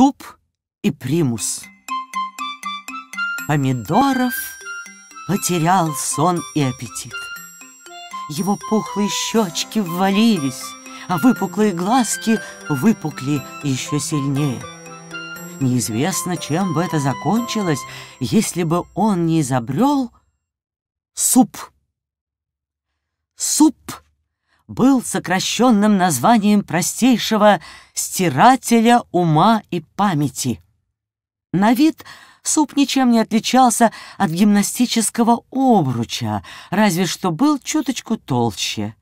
суп и примус. Помидоров потерял сон и аппетит. Его пухлые щечки ввалились, а выпуклые глазки выпукли еще сильнее. Неизвестно, чем бы это закончилось, если бы он не изобрел суп. Суп был сокращенным названием простейшего «стирателя ума и памяти». На вид суп ничем не отличался от гимнастического обруча, разве что был чуточку толще.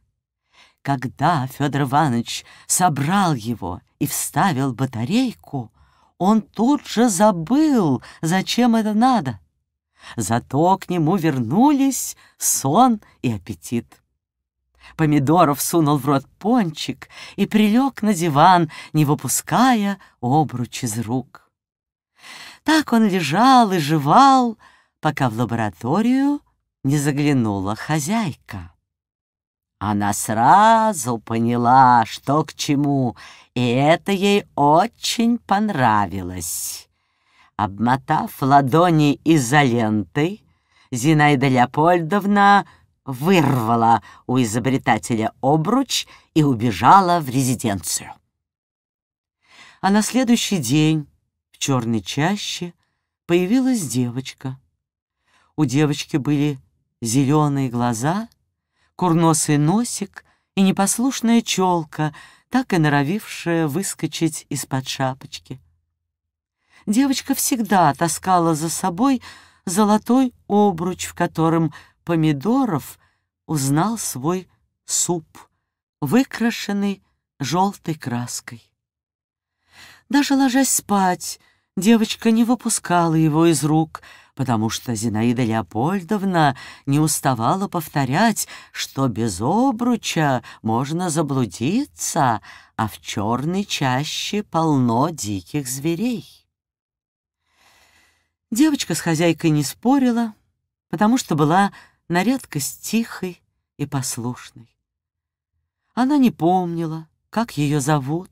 Когда Федор Иванович собрал его и вставил батарейку, он тут же забыл, зачем это надо. Зато к нему вернулись сон и аппетит. Помидоров сунул в рот пончик и прилег на диван, не выпуская обруч из рук. Так он лежал и жевал, пока в лабораторию не заглянула хозяйка. Она сразу поняла, что к чему, и это ей очень понравилось. Обмотав ладони изолентой, Зинаида Леопольдовна вырвала у изобретателя обруч и убежала в резиденцию. А на следующий день в черной чаще появилась девочка. У девочки были зеленые глаза, курносый носик и непослушная челка, так и норовившая выскочить из-под шапочки. Девочка всегда таскала за собой золотой обруч, в котором — помидоров узнал свой суп, выкрашенный желтой краской. Даже ложась спать, девочка не выпускала его из рук, потому что Зинаида Леопольдовна не уставала повторять, что без обруча можно заблудиться, а в черной чаще полно диких зверей. Девочка с хозяйкой не спорила, потому что была на редкость тихой и послушной. Она не помнила, как ее зовут,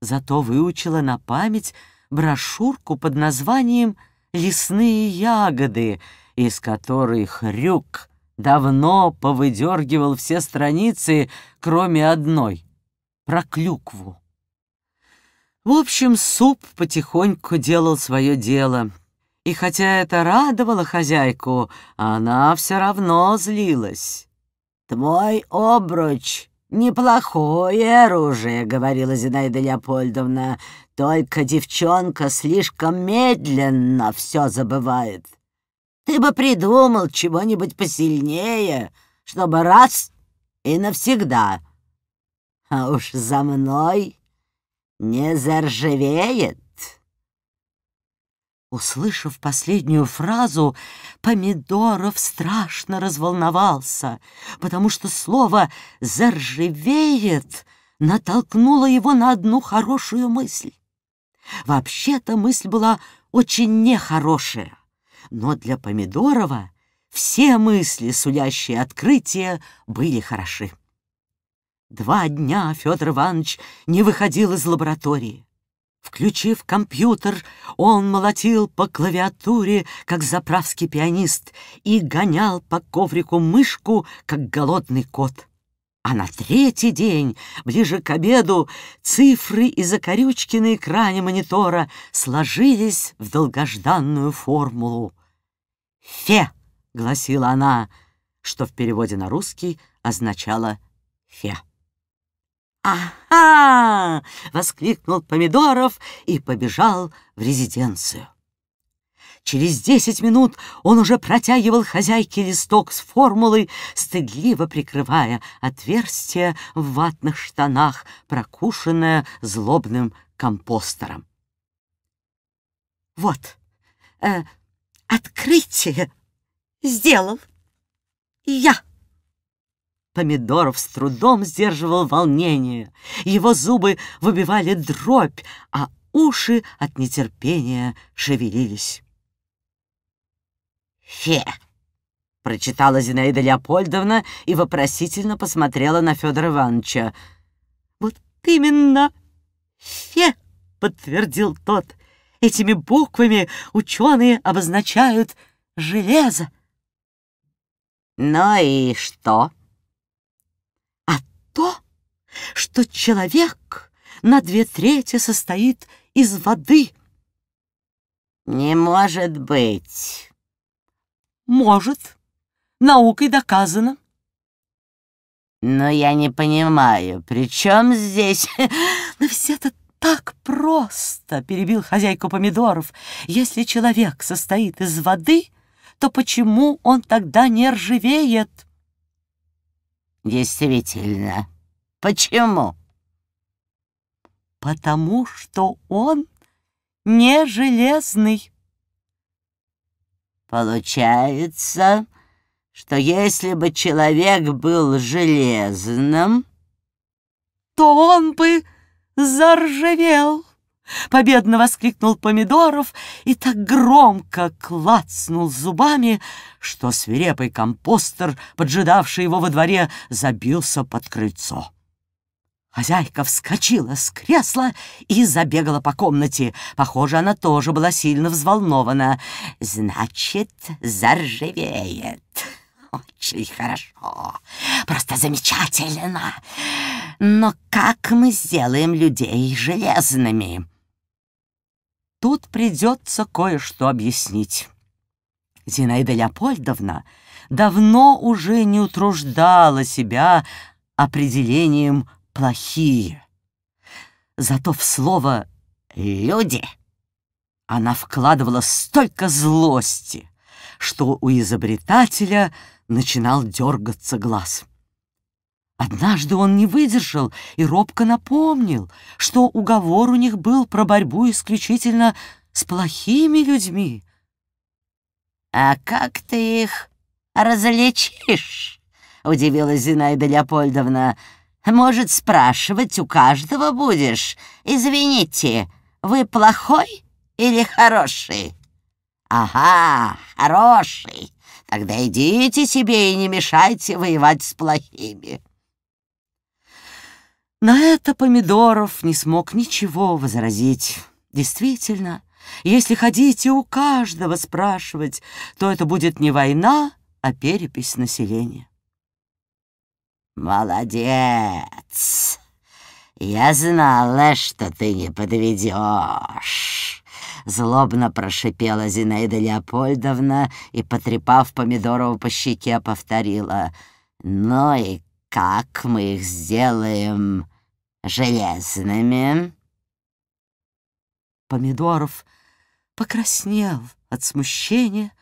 зато выучила на память брошюрку под названием «Лесные ягоды», из которой Хрюк давно повыдергивал все страницы, кроме одной — про клюкву. В общем, суп потихоньку делал свое дело — и хотя это радовало хозяйку, она все равно злилась. «Твой обруч — неплохое оружие», — говорила Зинаида Леопольдовна, «только девчонка слишком медленно все забывает. Ты бы придумал чего-нибудь посильнее, чтобы раз и навсегда. А уж за мной не заржавеет». Услышав последнюю фразу, Помидоров страшно разволновался, потому что слово «заржавеет» натолкнуло его на одну хорошую мысль. Вообще-то мысль была очень нехорошая, но для Помидорова все мысли, сулящие открытия были хороши. Два дня Федор Иванович не выходил из лаборатории. Включив компьютер, он молотил по клавиатуре, как заправский пианист, и гонял по коврику мышку, как голодный кот. А на третий день, ближе к обеду, цифры и закорючки на экране монитора сложились в долгожданную формулу. «Фе!» — гласила она, что в переводе на русский означало «фе». «Ага!» — воскликнул Помидоров и побежал в резиденцию. Через десять минут он уже протягивал хозяйке листок с формулой, стыдливо прикрывая отверстие в ватных штанах, прокушенное злобным компостером. «Вот, э, открытие сделал я!» Помидоров с трудом сдерживал волнение. Его зубы выбивали дробь, а уши от нетерпения шевелились. «Фе!» — прочитала Зинаида Леопольдовна и вопросительно посмотрела на Федора Ивановича. «Вот именно! Фе!» — подтвердил тот. «Этими буквами ученые обозначают железо». «Ну и что?» то, что человек на две трети состоит из воды. Не может быть. Может. Наукой доказано. Но я не понимаю, при чем здесь... Но все это так просто, перебил хозяйку помидоров. Если человек состоит из воды, то почему он тогда не ржавеет? Действительно. Почему? Потому что он не железный. Получается, что если бы человек был железным, то он бы заржавел. Победно воскликнул Помидоров и так громко клацнул зубами, что свирепый компостер, поджидавший его во дворе, забился под крыльцо. Хозяйка вскочила с кресла и забегала по комнате. Похоже, она тоже была сильно взволнована. «Значит, заржавеет. Очень хорошо. Просто замечательно. Но как мы сделаем людей железными?» Тут придется кое-что объяснить. Зинаида Леопольдовна давно уже не утруждала себя определением «плохие». Зато в слово «люди» она вкладывала столько злости, что у изобретателя начинал дергаться глаз. Однажды он не выдержал и робко напомнил, что уговор у них был про борьбу исключительно с плохими людьми. «А как ты их различишь?» — удивилась Зинаида Леопольдовна. «Может, спрашивать у каждого будешь? Извините, вы плохой или хороший?» «Ага, хороший. Тогда идите себе и не мешайте воевать с плохими». На это Помидоров не смог ничего возразить. Действительно, если хотите у каждого спрашивать, то это будет не война, а перепись населения. «Молодец! Я знала, что ты не подведешь!» Злобно прошипела Зинаида Леопольдовна и, потрепав Помидорова по щеке, повторила. «Ну и как мы их сделаем железными?» Помидоров покраснел от смущения,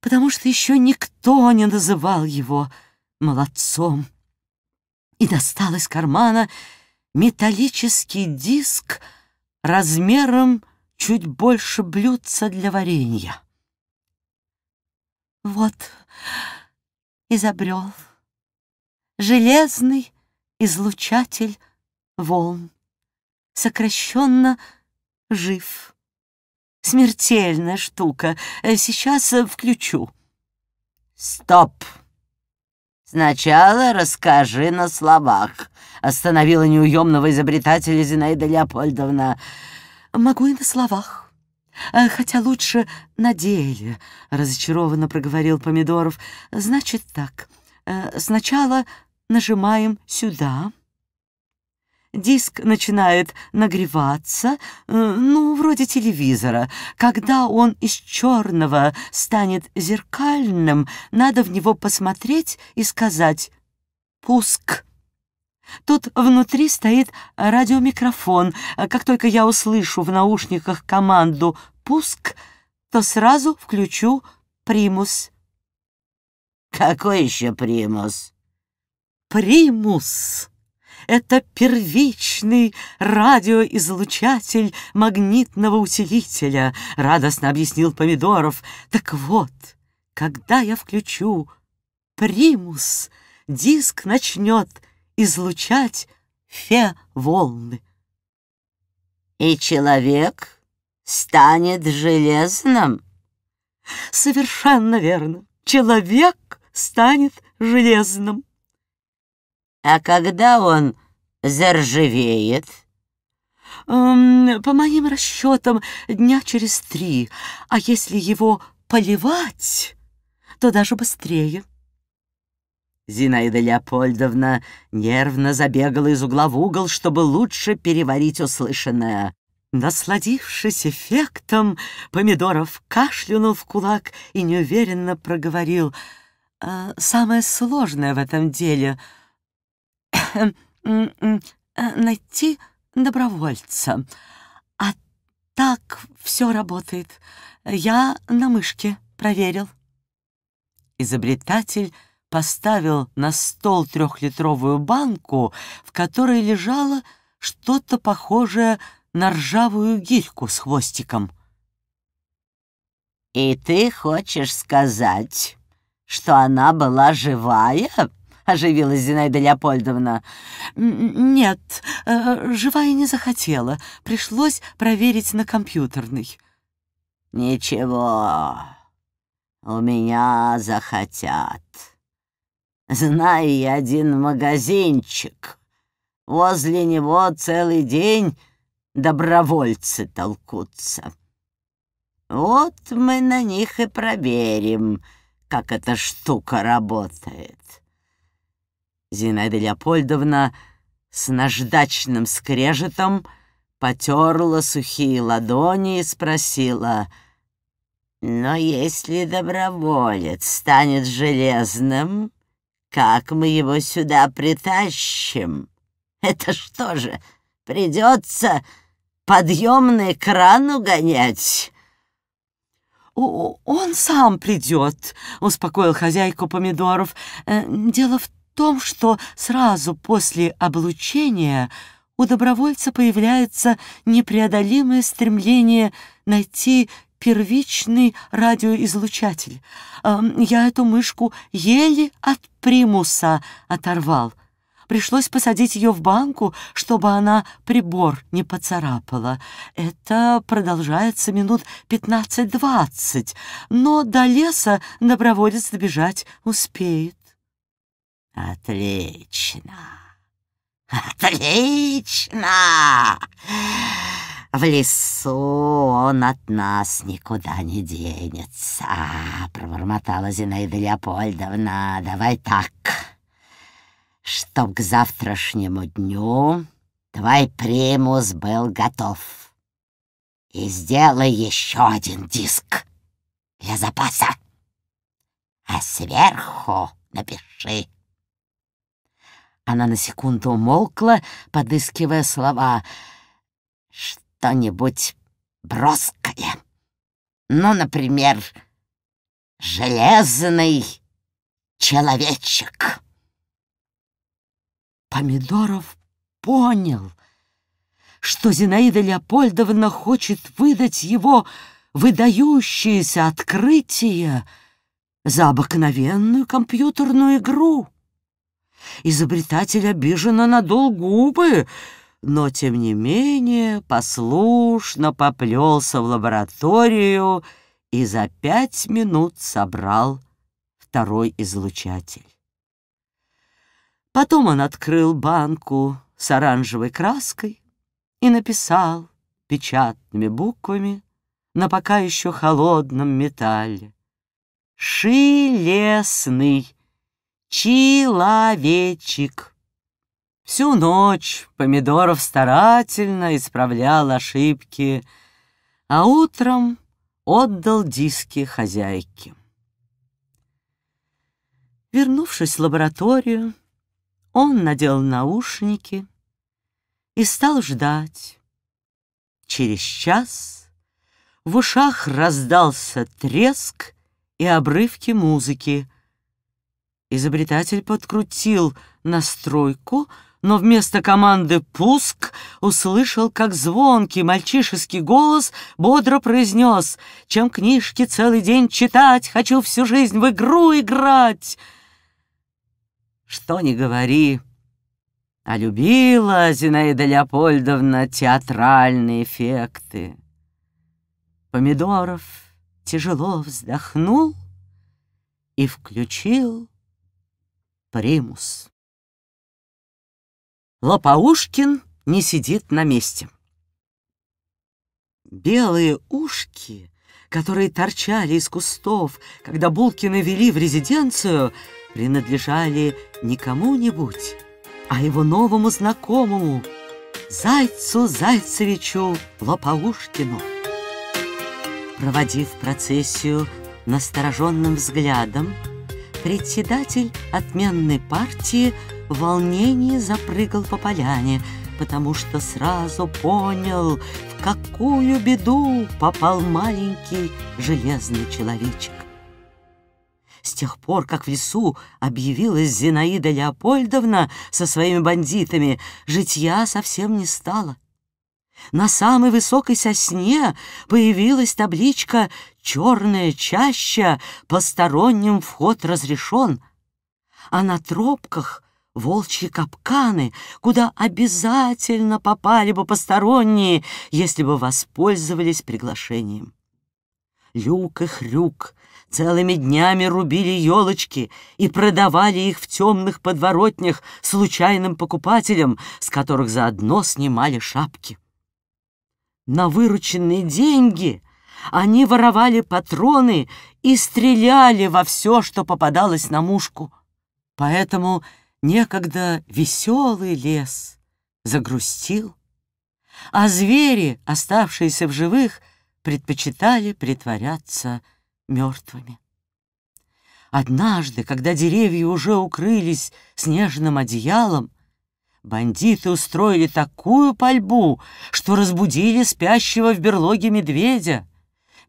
потому что еще никто не называл его молодцом. И достал из кармана металлический диск размером чуть больше блюдца для варенья. Вот изобрел железный излучатель волн. Сокращенно жив. Смертельная штука. Э, сейчас э, включу. Стоп. Сначала расскажи на словах. Остановила неуемного изобретателя Зинаида Леопольдовна. Могу и на словах. Э, «Хотя лучше на деле», — разочарованно проговорил Помидоров. «Значит так, сначала нажимаем сюда». Диск начинает нагреваться, э, ну, вроде телевизора. Когда он из черного станет зеркальным, надо в него посмотреть и сказать «пуск». Тут внутри стоит радиомикрофон. Как только я услышу в наушниках команду «пуск», то сразу включу примус. «Какой еще примус?» «Примус!» Это первичный радиоизлучатель магнитного усилителя, радостно объяснил Помидоров. Так вот, когда я включу примус, диск начнет излучать фе-волны. И человек станет железным? Совершенно верно. Человек станет железным. А когда он заржавеет? Эм, по моим расчетам, дня через три. А если его поливать, то даже быстрее. Зинаида Леопольдовна нервно забегала из угла в угол, чтобы лучше переварить услышанное. Насладившись эффектом, Помидоров кашлянул в кулак и неуверенно проговорил. «Э, «Самое сложное в этом деле — Э, найти добровольца. А так все работает. Я на мышке проверил. Изобретатель поставил на стол трехлитровую банку, в которой лежало что-то похожее на ржавую гильку с хвостиком. «И ты хочешь сказать, что она была живая?» — оживилась Зинаида Леопольдовна. «Нет, э, живая не захотела. Пришлось проверить на компьютерный». «Ничего, у меня захотят. Знаю я один магазинчик. Возле него целый день добровольцы толкутся. Вот мы на них и проверим, как эта штука работает. Зинаида Леопольдовна с наждачным скрежетом потерла сухие ладони и спросила, «Но если доброволец станет железным, как мы его сюда притащим? Это что же, придется подъемный кран угонять?» «Он сам придет», — успокоил хозяйку помидоров. «Э, «Дело в том, что сразу после облучения у добровольца появляется непреодолимое стремление найти первичный радиоизлучатель. Я эту мышку еле от примуса оторвал. Пришлось посадить ее в банку, чтобы она прибор не поцарапала. Это продолжается минут 15-20, но до леса доброволец добежать успеет. Отлично. Отлично. В лесу он от нас никуда не денется, пробормотала Зинаида Леопольдовна. Давай так, чтоб к завтрашнему дню твой примус был готов. И сделай еще один диск для запаса. А сверху напиши она на секунду умолкла, подыскивая слова. «Что-нибудь броское. Ну, например, железный человечек». Помидоров понял, что Зинаида Леопольдовна хочет выдать его выдающееся открытие за обыкновенную компьютерную игру. Изобретатель обиженно надул губы, но, тем не менее, послушно поплелся в лабораторию и за пять минут собрал второй излучатель. Потом он открыл банку с оранжевой краской и написал печатными буквами на пока еще холодном металле «Шелесный» человечек. Всю ночь Помидоров старательно исправлял ошибки, а утром отдал диски хозяйке. Вернувшись в лабораторию, он надел наушники и стал ждать. Через час в ушах раздался треск и обрывки музыки — Изобретатель подкрутил настройку, но вместо команды «пуск» услышал, как звонкий мальчишеский голос бодро произнес «Чем книжки целый день читать, хочу всю жизнь в игру играть!» Что не говори, а любила Зинаида Леопольдовна театральные эффекты. Помидоров тяжело вздохнул и включил примус. Лопоушкин не сидит на месте. Белые ушки, которые торчали из кустов, когда Булкина вели в резиденцию, принадлежали не кому-нибудь, а его новому знакомому, Зайцу Зайцевичу Лопоушкину. Проводив процессию настороженным взглядом, Председатель отменной партии в волнении запрыгал по поляне, потому что сразу понял, в какую беду попал маленький железный человечек. С тех пор, как в лесу объявилась Зинаида Леопольдовна со своими бандитами, житья совсем не стало. На самой высокой сосне появилась табличка «Черная чаща, посторонним вход разрешен», а на тропках волчьи капканы, куда обязательно попали бы посторонние, если бы воспользовались приглашением. Люк и хрюк целыми днями рубили елочки и продавали их в темных подворотнях случайным покупателям, с которых заодно снимали шапки. На вырученные деньги они воровали патроны и стреляли во все, что попадалось на мушку. Поэтому некогда веселый лес загрустил, а звери, оставшиеся в живых, предпочитали притворяться мертвыми. Однажды, когда деревья уже укрылись снежным одеялом, Бандиты устроили такую пальбу, что разбудили спящего в берлоге медведя.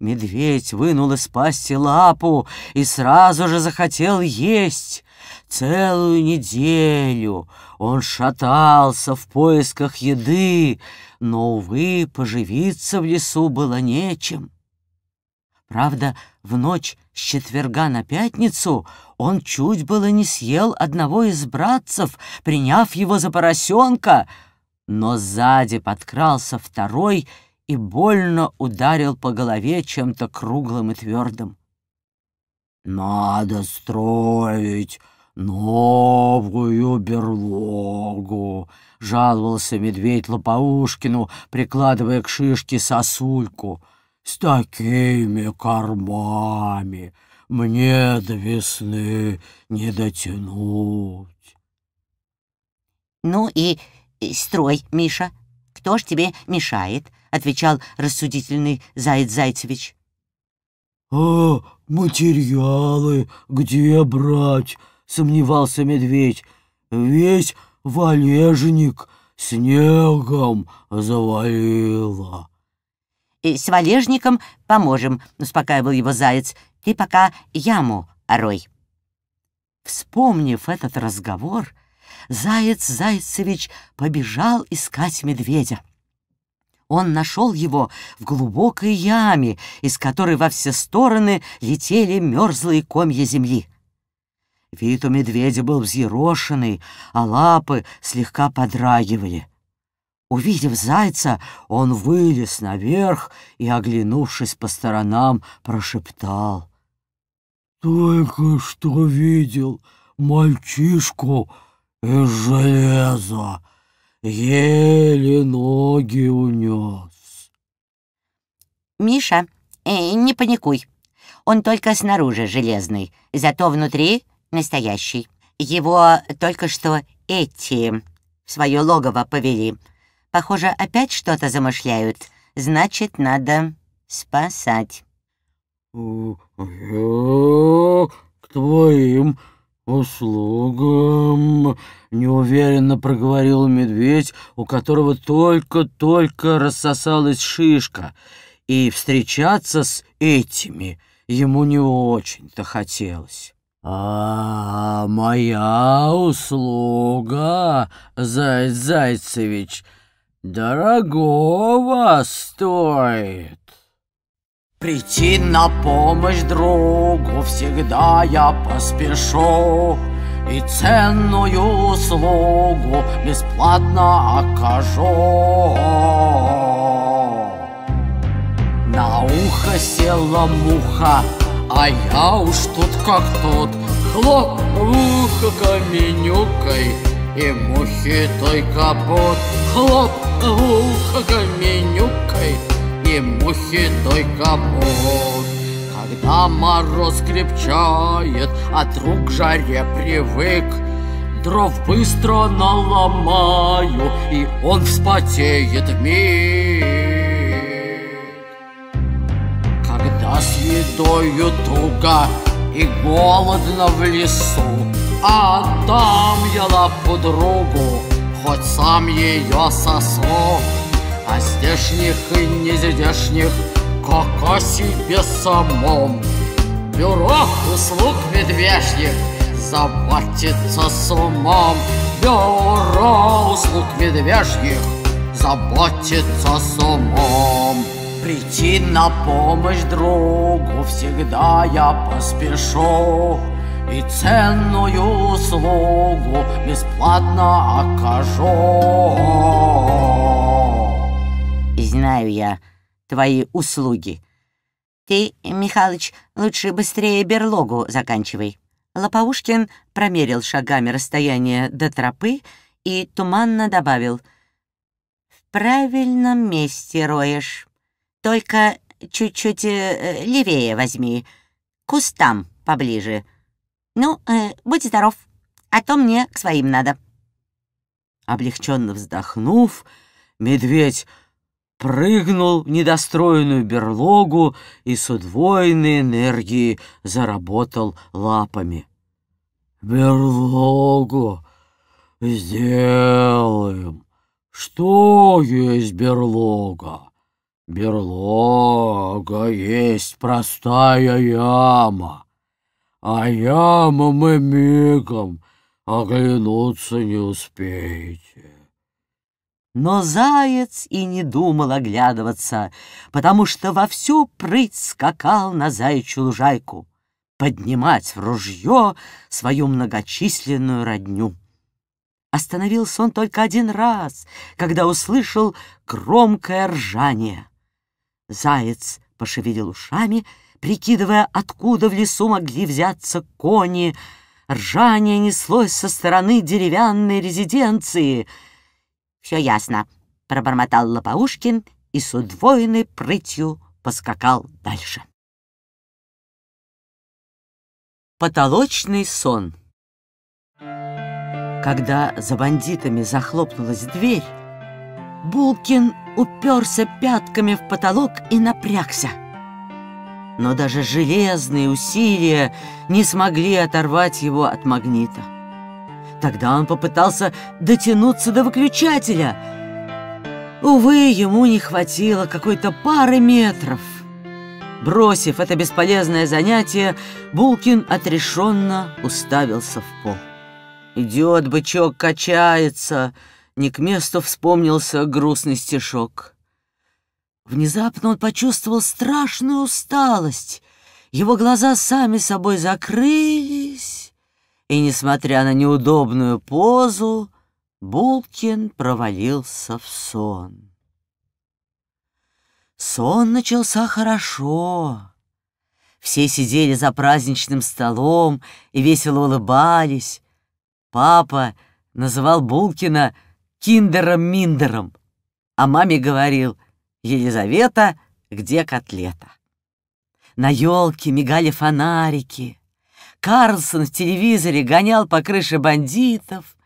Медведь вынул из пасти лапу и сразу же захотел есть. Целую неделю он шатался в поисках еды, но, увы, поживиться в лесу было нечем. Правда, в ночь с четверга на пятницу он чуть было не съел одного из братцев, приняв его за поросенка, но сзади подкрался второй и больно ударил по голове чем-то круглым и твердым. «Надо строить новую берлогу», — жаловался медведь Лопоушкину, прикладывая к шишке сосульку — с такими кормами мне до весны не дотянуть. — Ну и строй, Миша, кто ж тебе мешает? — отвечал рассудительный Заяц Зайцевич. — А материалы где брать? — сомневался медведь. — Весь валежник снегом завалило. И «Э, с валежником поможем», — успокаивал его заяц. «Ты пока яму орой». Вспомнив этот разговор, заяц Зайцевич побежал искать медведя. Он нашел его в глубокой яме, из которой во все стороны летели мерзлые комья земли. Вид у медведя был взъерошенный, а лапы слегка подрагивали — Увидев зайца, он вылез наверх и, оглянувшись по сторонам, прошептал. «Только что видел мальчишку из железа, еле ноги унес». «Миша, э, не паникуй, он только снаружи железный, зато внутри настоящий. Его только что эти в свое логово повели». Похоже, опять что-то замышляют. Значит, надо спасать. к твоим услугам», — неуверенно проговорил медведь, у которого только-только рассосалась шишка, и встречаться с этими ему не очень-то хотелось. «А моя услуга, Заяц Зайцевич, дорогого стоит. Прийти на помощь другу всегда я поспешу И ценную услугу бесплатно окажу На ухо села муха, а я уж тут как тут Хлоп в ухо каменюкой и мухи той капот хлоп хлопнул каменюкой, и мухи той капот. Когда мороз крепчает, от рук жаре привык, Дров быстро наломаю, и он вспотеет миг. Когда с едою туго и голодно в лесу, а там яла подругу, хоть сам ее сосок, А здешних и незидешних коко себе самом. Бюро услуг медвежьих заботится с умом. Бюро услуг медвежьих заботится с умом. Прийти на помощь другу всегда я поспешу и ценную услугу бесплатно окажу. Знаю я твои услуги. Ты, Михалыч, лучше быстрее берлогу заканчивай. Лопоушкин промерил шагами расстояние до тропы и туманно добавил. «В правильном месте роешь. Только чуть-чуть э, левее возьми, к кустам поближе». «Ну, э, будь здоров, а то мне к своим надо». Облегченно вздохнув, медведь прыгнул в недостроенную берлогу и с удвоенной энергией заработал лапами. «Берлогу сделаем! Что есть берлога? Берлога есть простая яма!» а ямами мигом оглянуться не успеете. Но заяц и не думал оглядываться, потому что вовсю прыть скакал на заячью лужайку, поднимать в ружье свою многочисленную родню. Остановился он только один раз, когда услышал громкое ржание. Заяц пошевелил ушами — прикидывая, откуда в лесу могли взяться кони. Ржание неслось со стороны деревянной резиденции. «Все ясно», — пробормотал Лопаушкин и с удвоенной прытью поскакал дальше. Потолочный сон Когда за бандитами захлопнулась дверь, Булкин уперся пятками в потолок и напрягся — но даже железные усилия не смогли оторвать его от магнита. Тогда он попытался дотянуться до выключателя. Увы, ему не хватило какой-то пары метров. Бросив это бесполезное занятие, Булкин отрешенно уставился в пол. «Идет бычок, качается!» Не к месту вспомнился грустный стишок. Внезапно он почувствовал страшную усталость. Его глаза сами собой закрылись, и, несмотря на неудобную позу, Булкин провалился в сон. Сон начался хорошо. Все сидели за праздничным столом и весело улыбались. Папа называл Булкина «киндером-миндером», а маме говорил — Елизавета, где котлета? На елке мигали фонарики. Карлсон в телевизоре гонял по крыше бандитов.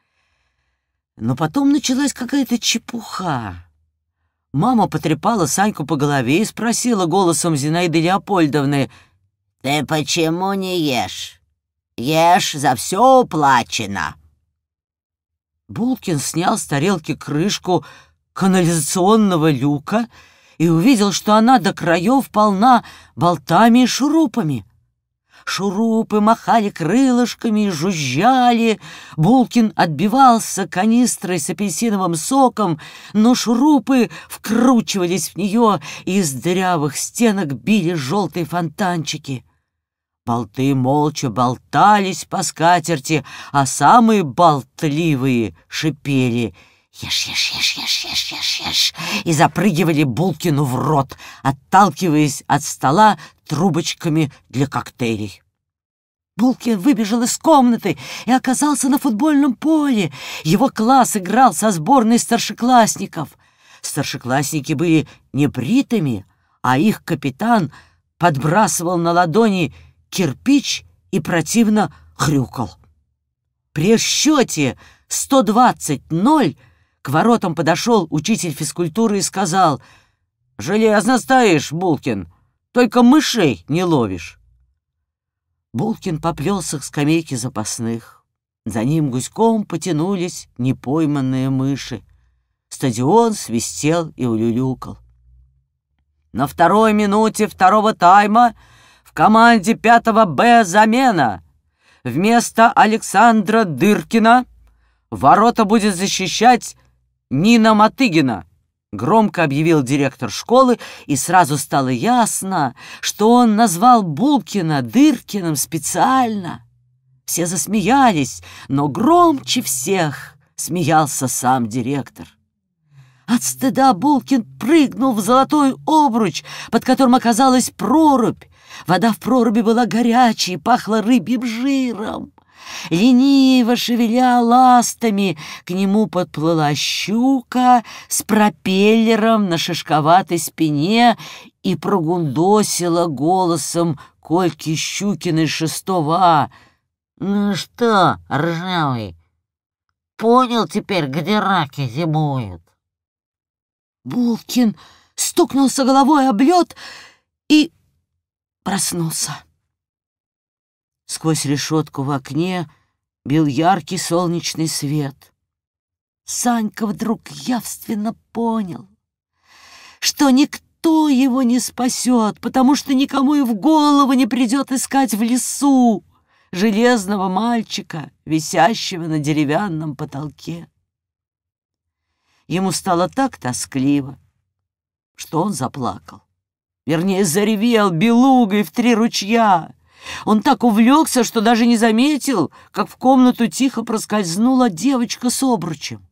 Но потом началась какая-то чепуха. Мама потрепала Саньку по голове и спросила голосом Зинаиды Леопольдовны, «Ты почему не ешь? Ешь, за все уплачено!» Булкин снял с тарелки крышку, канализационного люка и увидел, что она до краев полна болтами и шурупами. Шурупы махали крылышками и жужжали. Булкин отбивался канистрой с апельсиновым соком, но шурупы вкручивались в нее, и из дырявых стенок били желтые фонтанчики. Болты молча болтались по скатерти, а самые болтливые шипели — «Ешь, ешь, ешь, ешь, ешь, ешь, ешь!» и запрыгивали Булкину в рот, отталкиваясь от стола трубочками для коктейлей. Булкин выбежал из комнаты и оказался на футбольном поле. Его класс играл со сборной старшеклассников. Старшеклассники были небритыми, а их капитан подбрасывал на ладони кирпич и противно хрюкал. При счете 120-0 к воротам подошел учитель физкультуры и сказал, «Железно стоишь, Булкин, только мышей не ловишь». Булкин поплелся к скамейке запасных. За ним гуськом потянулись непойманные мыши. Стадион свистел и улюлюкал. На второй минуте второго тайма в команде пятого Б замена. Вместо Александра Дыркина ворота будет защищать Нина Матыгина!» Громко объявил директор школы, и сразу стало ясно, что он назвал Булкина Дыркиным специально. Все засмеялись, но громче всех смеялся сам директор. От стыда Булкин прыгнул в золотой обруч, под которым оказалась прорубь. Вода в проруби была горячей, пахла рыбьим жиром. Лениво шевеля ластами, к нему подплыла щука с пропеллером на шишковатой спине и прогундосила голосом Кольки Щукиной шестого «А». «Ну что, ржавый, понял теперь, где раки зимуют?» Булкин стукнулся головой об лед и проснулся. Сквозь решетку в окне бил яркий солнечный свет. Санька вдруг явственно понял, что никто его не спасет, потому что никому и в голову не придет искать в лесу железного мальчика, висящего на деревянном потолке. Ему стало так тоскливо, что он заплакал. Вернее, заревел белугой в три ручья. Он так увлекся, что даже не заметил, как в комнату тихо проскользнула девочка с обручем.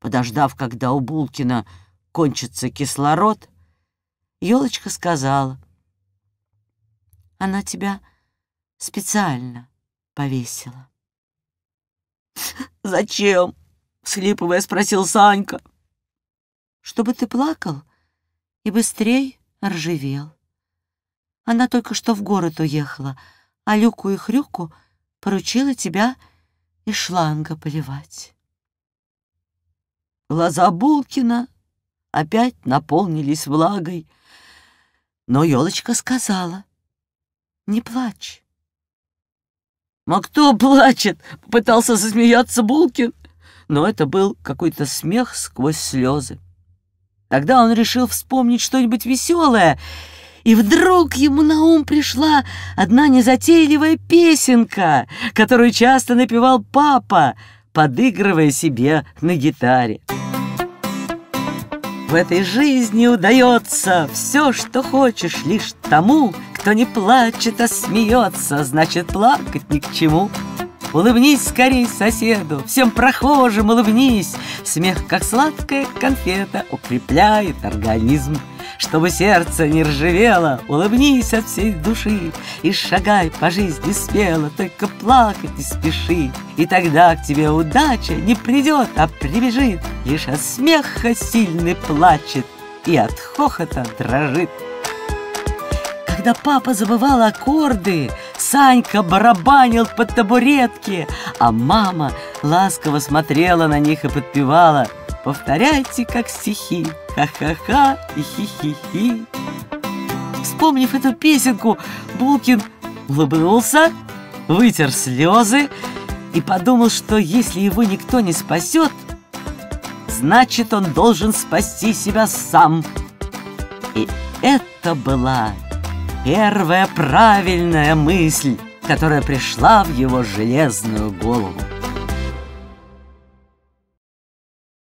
Подождав, когда у Булкина кончится кислород, елочка сказала. «Она тебя специально повесила». «Зачем?» — вслипывая спросил Санька. «Чтобы ты плакал и быстрей ржевел». Она только что в город уехала, а Люку и Хрюку поручила тебя и шланга поливать. Глаза Булкина опять наполнились влагой, но елочка сказала, не плачь. «А кто плачет?» — попытался засмеяться Булкин, но это был какой-то смех сквозь слезы. Тогда он решил вспомнить что-нибудь веселое — и вдруг ему на ум пришла одна незатейливая песенка, которую часто напевал папа, подыгрывая себе на гитаре. В этой жизни удается все, что хочешь, лишь тому, кто не плачет, а смеется, значит, плакать ни к чему. Улыбнись скорей соседу, всем прохожим улыбнись. Смех, как сладкая конфета, укрепляет организм. Чтобы сердце не ржавело, улыбнись от всей души И шагай по жизни смело, только плакать не спеши И тогда к тебе удача не придет, а прибежит Лишь от смеха сильный плачет и от хохота дрожит. Когда папа забывал аккорды, Санька барабанил под табуретки, а мама ласково смотрела на них и подпевала «Повторяйте, как стихи, ха-ха-ха и хи-хи-хи». Вспомнив эту песенку, Булкин улыбнулся, вытер слезы и подумал, что если его никто не спасет, значит, он должен спасти себя сам. И это была первая правильная мысль, которая пришла в его железную голову.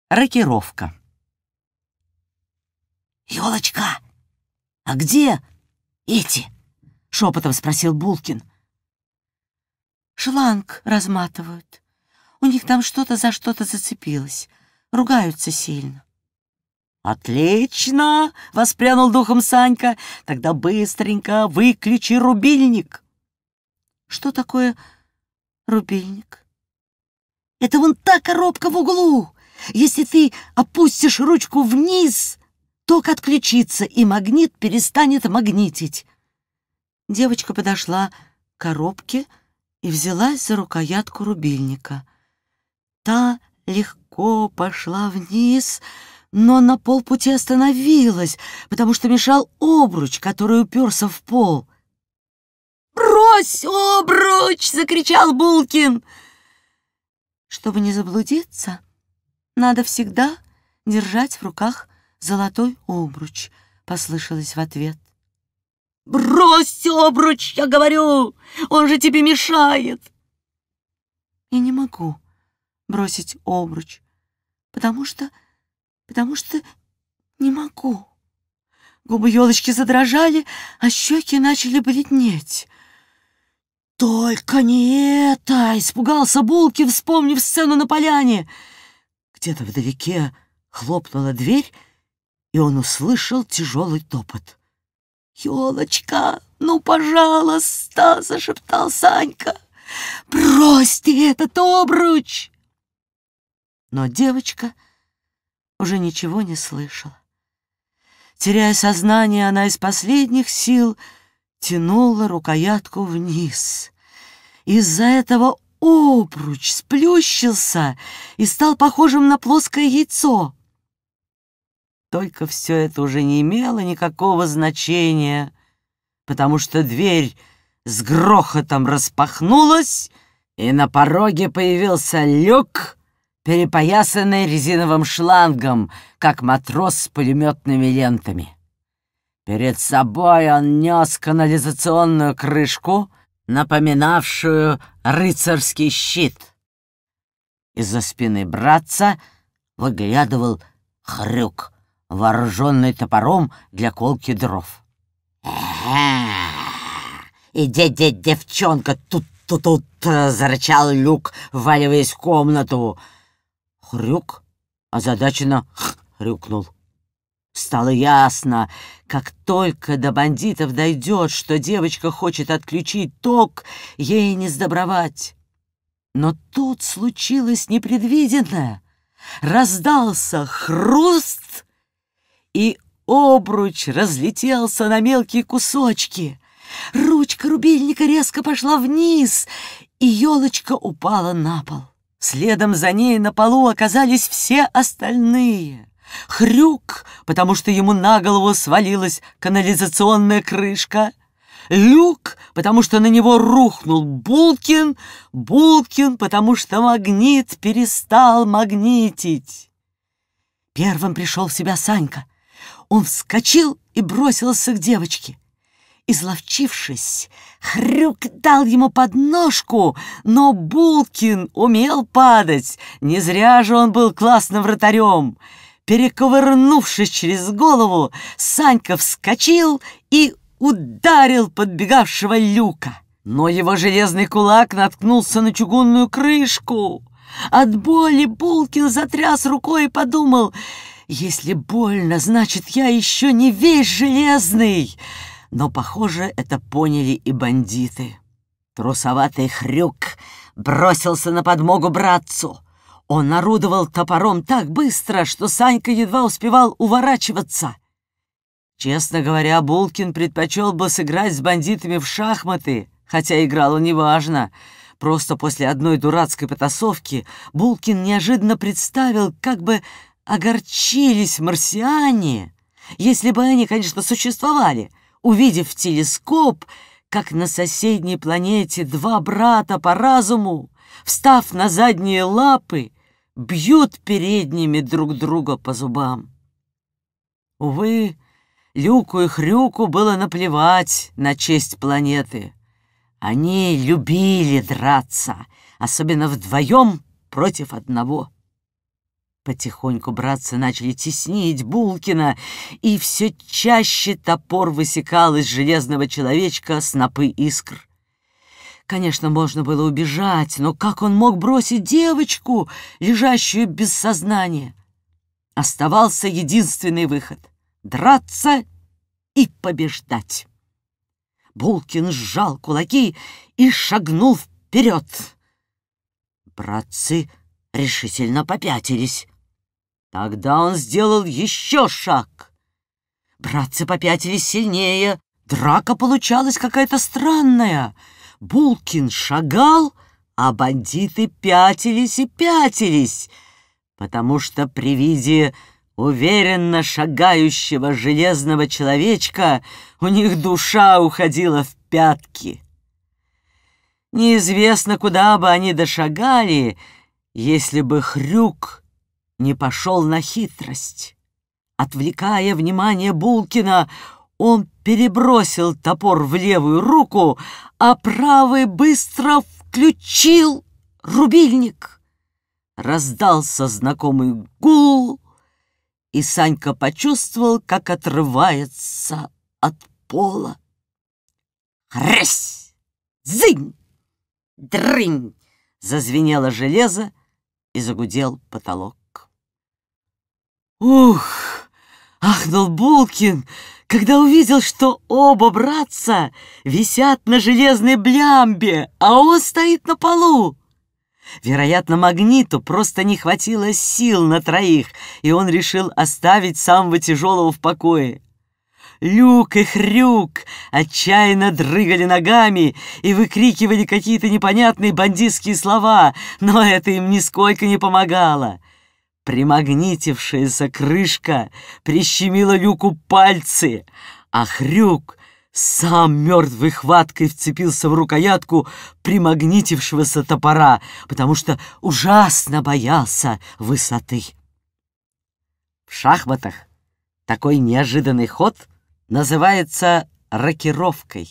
Рокировка «Елочка, а где эти?» — шепотом спросил Булкин. «Шланг разматывают. У них там что-то за что-то зацепилось. Ругаются сильно. «Отлично!» — воспрянул духом Санька. «Тогда быстренько выключи рубильник!» «Что такое рубильник?» «Это вон та коробка в углу! Если ты опустишь ручку вниз, ток отключится, и магнит перестанет магнитить!» Девочка подошла к коробке и взялась за рукоятку рубильника. Та легко пошла вниз, — но на полпути остановилась, потому что мешал обруч, который уперся в пол. «Брось обруч!» — закричал Булкин. Чтобы не заблудиться, надо всегда держать в руках золотой обруч, — послышалось в ответ. «Брось обруч, я говорю! Он же тебе мешает!» «Я не могу бросить обруч, потому что...» потому что не могу. Губы елочки задрожали, а щеки начали бледнеть. «Только не это!» — испугался Булки, вспомнив сцену на поляне. Где-то вдалеке хлопнула дверь, и он услышал тяжелый топот. «Елочка, ну, пожалуйста!» — зашептал Санька. «Брось этот обруч!» Но девочка уже ничего не слышала. Теряя сознание, она из последних сил тянула рукоятку вниз. Из-за этого обруч сплющился и стал похожим на плоское яйцо. Только все это уже не имело никакого значения, потому что дверь с грохотом распахнулась, и на пороге появился люк, перепоясанный резиновым шлангом, как матрос с пулеметными лентами. Перед собой он нес канализационную крышку, напоминавшую рыцарский щит. Из-за спины братца выглядывал хрюк, вооруженный топором для колки дров. И де девчонка тут тут тут зарычал люк, валиваясь в комнату. Хрюк озадаченно хрюкнул. Стало ясно, как только до бандитов дойдет, что девочка хочет отключить ток, ей не сдобровать. Но тут случилось непредвиденное. Раздался хруст, и обруч разлетелся на мелкие кусочки. Ручка рубильника резко пошла вниз, и елочка упала на пол. Следом за ней на полу оказались все остальные. Хрюк, потому что ему на голову свалилась канализационная крышка. Люк, потому что на него рухнул Булкин. Булкин, потому что магнит перестал магнитить. Первым пришел в себя Санька. Он вскочил и бросился к девочке. Изловчившись, Хрюк дал ему подножку, но Булкин умел падать, не зря же он был классным вратарем. Перековырнувшись через голову, Санька вскочил и ударил подбегавшего люка. Но его железный кулак наткнулся на чугунную крышку. От боли Булкин затряс рукой и подумал, «Если больно, значит, я еще не весь железный!» но, похоже, это поняли и бандиты. Трусоватый хрюк бросился на подмогу братцу. Он орудовал топором так быстро, что Санька едва успевал уворачиваться. Честно говоря, Булкин предпочел бы сыграть с бандитами в шахматы, хотя играл он неважно. Просто после одной дурацкой потасовки Булкин неожиданно представил, как бы огорчились марсиане, если бы они, конечно, существовали, увидев телескоп, как на соседней планете два брата по разуму, встав на задние лапы, бьют передними друг друга по зубам. Увы, Люку и Хрюку было наплевать на честь планеты. Они любили драться, особенно вдвоем против одного. Потихоньку братцы начали теснить Булкина, и все чаще топор высекал из железного человечка снопы искр. Конечно, можно было убежать, но как он мог бросить девочку, лежащую без сознания? Оставался единственный выход — драться и побеждать. Булкин сжал кулаки и шагнул вперед. Братцы решительно попятились. Тогда он сделал еще шаг. Братцы попятились сильнее. Драка получалась какая-то странная. Булкин шагал, а бандиты пятились и пятились, потому что при виде уверенно шагающего железного человечка у них душа уходила в пятки. Неизвестно, куда бы они дошагали, если бы Хрюк не пошел на хитрость. Отвлекая внимание Булкина, он перебросил топор в левую руку, а правый быстро включил рубильник. Раздался знакомый гул, и Санька почувствовал, как отрывается от пола. Хресь! Зынь! Дрынь! Зазвенело железо и загудел потолок. «Ух!» — ахнул Булкин, когда увидел, что оба братца висят на железной блямбе, а он стоит на полу. Вероятно, Магниту просто не хватило сил на троих, и он решил оставить самого тяжелого в покое. Люк и Хрюк отчаянно дрыгали ногами и выкрикивали какие-то непонятные бандитские слова, но это им нисколько не помогало. Примагнитившаяся крышка прищемила Люку пальцы, а Хрюк сам мертвой хваткой вцепился в рукоятку примагнитившегося топора, потому что ужасно боялся высоты. В шахматах такой неожиданный ход называется рокировкой.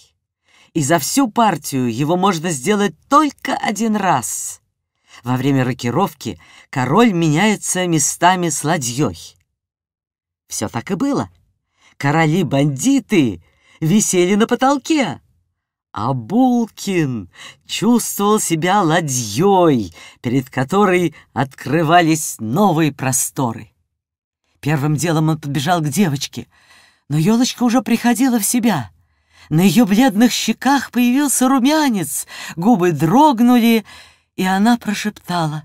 И за всю партию его можно сделать только один раз — во время рокировки король меняется местами с ладьей. Все так и было. Короли-бандиты висели на потолке. А Булкин чувствовал себя ладьей, перед которой открывались новые просторы. Первым делом он подбежал к девочке, но елочка уже приходила в себя — на ее бледных щеках появился румянец, губы дрогнули, и она прошептала.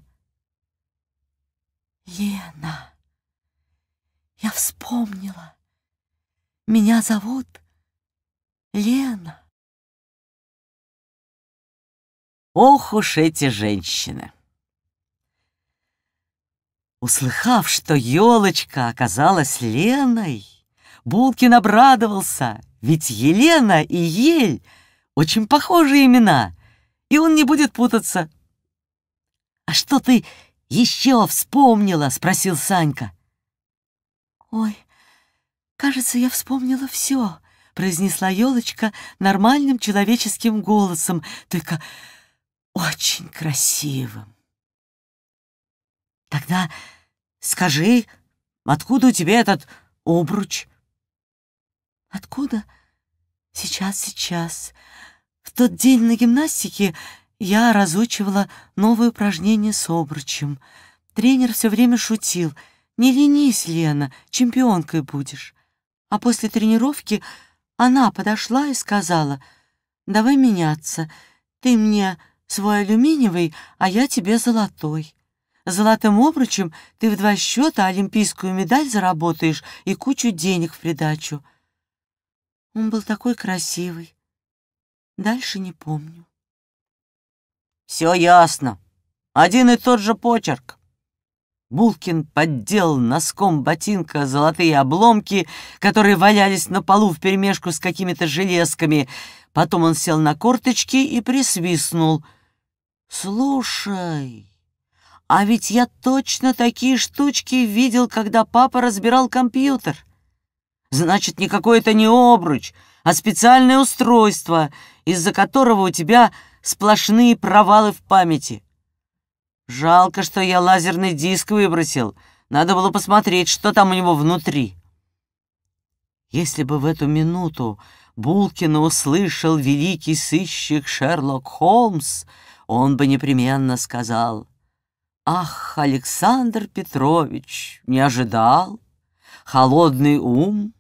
«Лена, я вспомнила. Меня зовут Лена». Ох уж эти женщины! Услыхав, что елочка оказалась Леной, Булкин обрадовался, ведь Елена и Ель — очень похожие имена, и он не будет путаться, «А что ты еще вспомнила?» — спросил Санька. «Ой, кажется, я вспомнила все», — произнесла елочка нормальным человеческим голосом, только очень красивым. «Тогда скажи, откуда у тебя этот обруч?» «Откуда? Сейчас, сейчас. В тот день на гимнастике я разучивала новое упражнение с обручем. Тренер все время шутил. «Не ленись, Лена, чемпионкой будешь». А после тренировки она подошла и сказала, «Давай меняться. Ты мне свой алюминиевый, а я тебе золотой. Золотым обручем ты в два счета олимпийскую медаль заработаешь и кучу денег в придачу». Он был такой красивый. Дальше не помню. Все ясно. Один и тот же почерк. Булкин поддел носком ботинка золотые обломки, которые валялись на полу вперемешку с какими-то железками. Потом он сел на корточки и присвистнул. «Слушай, а ведь я точно такие штучки видел, когда папа разбирал компьютер. Значит, никакой это не обруч, а специальное устройство, из-за которого у тебя сплошные провалы в памяти. Жалко, что я лазерный диск выбросил. Надо было посмотреть, что там у него внутри. Если бы в эту минуту Булкина услышал великий сыщик Шерлок Холмс, он бы непременно сказал, «Ах, Александр Петрович, не ожидал! Холодный ум,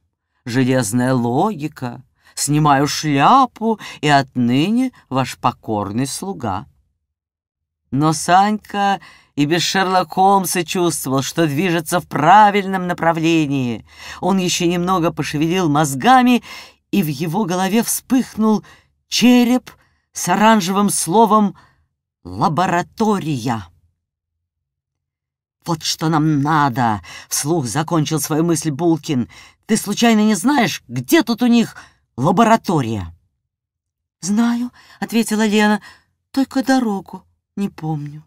железная логика — снимаю шляпу и отныне ваш покорный слуга». Но Санька и без Шерлок Холмса чувствовал, что движется в правильном направлении. Он еще немного пошевелил мозгами, и в его голове вспыхнул череп с оранжевым словом «лаборатория». «Вот что нам надо!» — вслух закончил свою мысль Булкин. «Ты случайно не знаешь, где тут у них лаборатория. «Знаю», — ответила Лена, — «только дорогу не помню».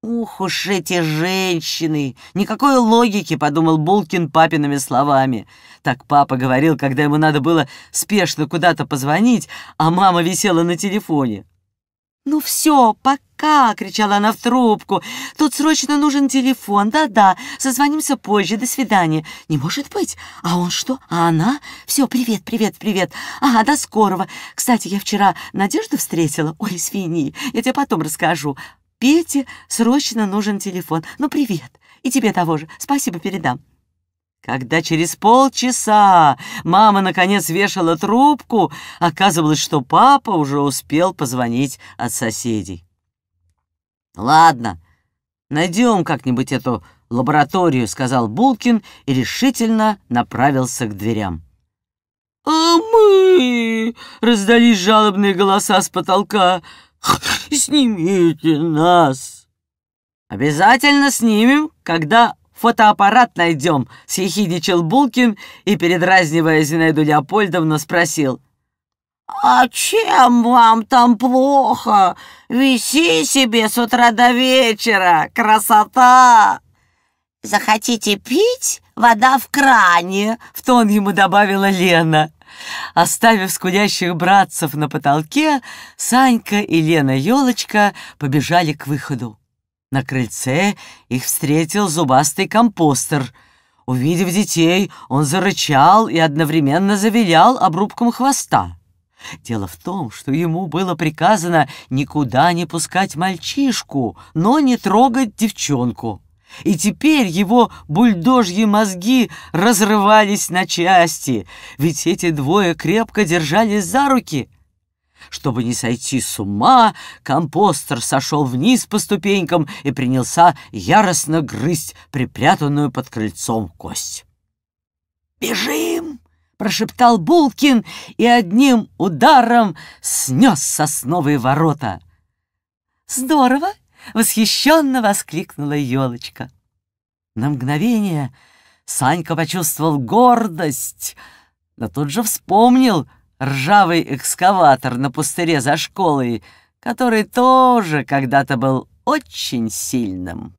«Ух уж эти женщины! Никакой логики!» — подумал Булкин папиными словами. Так папа говорил, когда ему надо было спешно куда-то позвонить, а мама висела на телефоне. «Ну все, пока!» — кричала она в трубку. «Тут срочно нужен телефон. Да-да, созвонимся позже. До свидания». «Не может быть! А он что? А она? Все, привет, привет, привет. Ага, до скорого. Кстати, я вчера Надежду встретила. Ой, свиньи, я тебе потом расскажу. Пете срочно нужен телефон. Ну, привет. И тебе того же. Спасибо, передам». Когда через полчаса мама наконец вешала трубку, оказывалось, что папа уже успел позвонить от соседей. «Ладно, найдем как-нибудь эту лабораторию», — сказал Булкин и решительно направился к дверям. «А мы!» — раздались жалобные голоса с потолка. «Снимите нас!» «Обязательно снимем, когда фотоаппарат найдем», — съехидничал Булкин и, передразнивая Зинаиду Леопольдовну, спросил. «А чем вам там плохо? Виси себе с утра до вечера! Красота!» «Захотите пить? Вода в кране!» — в тон ему добавила Лена. Оставив скулящих братцев на потолке, Санька и Лена Ёлочка побежали к выходу. На крыльце их встретил зубастый компостер. Увидев детей, он зарычал и одновременно завилял обрубком хвоста. Дело в том, что ему было приказано никуда не пускать мальчишку, но не трогать девчонку. И теперь его бульдожьи мозги разрывались на части, ведь эти двое крепко держались за руки — чтобы не сойти с ума, компостер сошел вниз по ступенькам и принялся яростно грызть припрятанную под крыльцом кость. «Бежим!» — прошептал Булкин и одним ударом снес сосновые ворота. «Здорово!» — восхищенно воскликнула елочка. На мгновение Санька почувствовал гордость, но тут же вспомнил — ржавый экскаватор на пустыре за школой, который тоже когда-то был очень сильным.